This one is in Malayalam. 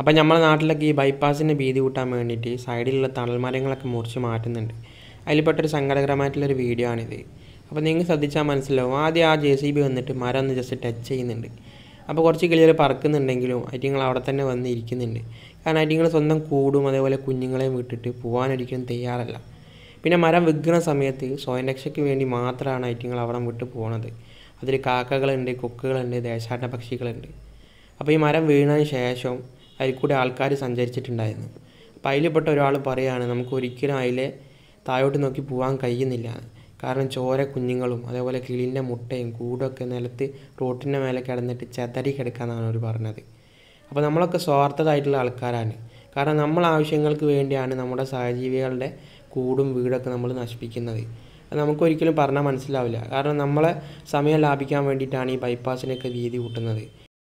അപ്പോൾ നമ്മുടെ നാട്ടിലൊക്കെ ഈ ബൈപ്പാസിൻ്റെ വീതി കൂട്ടാൻ വേണ്ടിയിട്ട് സൈഡിലുള്ള തണൽമരങ്ങളൊക്കെ മുറിച്ച് മാറ്റുന്നുണ്ട് അതിൽപ്പെട്ടൊരു സങ്കടകരമായിട്ടുള്ളൊരു വീഡിയോ ആണിത് അപ്പോൾ നിങ്ങൾ ശ്രദ്ധിച്ചാൽ മനസ്സിലാവും ആദ്യം ആ ജെ സി ബി വന്നിട്ട് മരം ഒന്ന് ജസ്റ്റ് ടച്ച് ചെയ്യുന്നുണ്ട് അപ്പോൾ കുറച്ച് കിളികൾ പറക്കുന്നുണ്ടെങ്കിലും അറ്റിങ്ങൾ അവിടെ തന്നെ വന്ന് ഇരിക്കുന്നുണ്ട് കാരണം അറ്റിങ്ങൾ സ്വന്തം കൂടും അതേപോലെ കുഞ്ഞുങ്ങളെയും വിട്ടിട്ട് പോകാനൊരിക്കലും തയ്യാറല്ല പിന്നെ മരം വിൽക്കുന്ന സമയത്ത് സ്വയം രക്ഷയ്ക്ക് വേണ്ടി മാത്രമാണ് അറ്റിങ്ങൾ അവിടെ വിട്ട് പോകുന്നത് അതിൽ കാക്കകളുണ്ട് കൊക്കുകളുണ്ട് ദേശാടന പക്ഷികളുണ്ട് അപ്പോൾ ഈ മരം വീണതിന് ശേഷം അതിൽ കൂടി ആൾക്കാർ സഞ്ചരിച്ചിട്ടുണ്ടായിരുന്നു അപ്പോൾ അതിൽപ്പെട്ട ഒരാൾ പറയുകയാണ് നമുക്ക് ഒരിക്കലും അതിലെ താഴോട്ട് നോക്കി പോകാൻ കഴിയുന്നില്ല കാരണം ചോര കുഞ്ഞുങ്ങളും അതേപോലെ കിളിൻ്റെ മുട്ടയും കൂടൊക്കെ നിലത്ത് റോട്ടിൻ്റെ മേലെ കിടന്നിട്ട് ചെതറി കിടക്കാമെന്നാണ് അവർ പറഞ്ഞത് അപ്പോൾ നമ്മളൊക്കെ സ്വാർത്ഥതായിട്ടുള്ള ആൾക്കാരാണ് കാരണം നമ്മൾ ആവശ്യങ്ങൾക്ക് വേണ്ടിയാണ് നമ്മുടെ സഹജീവികളുടെ കൂടും വീടൊക്കെ നമ്മൾ നശിപ്പിക്കുന്നത് അത് നമുക്കൊരിക്കലും പറഞ്ഞാൽ മനസ്സിലാവില്ല കാരണം നമ്മളെ സമയം ലാഭിക്കാൻ വേണ്ടിയിട്ടാണ് ഈ ബൈപ്പാസിനൊക്കെ വീതി കൂട്ടുന്നത്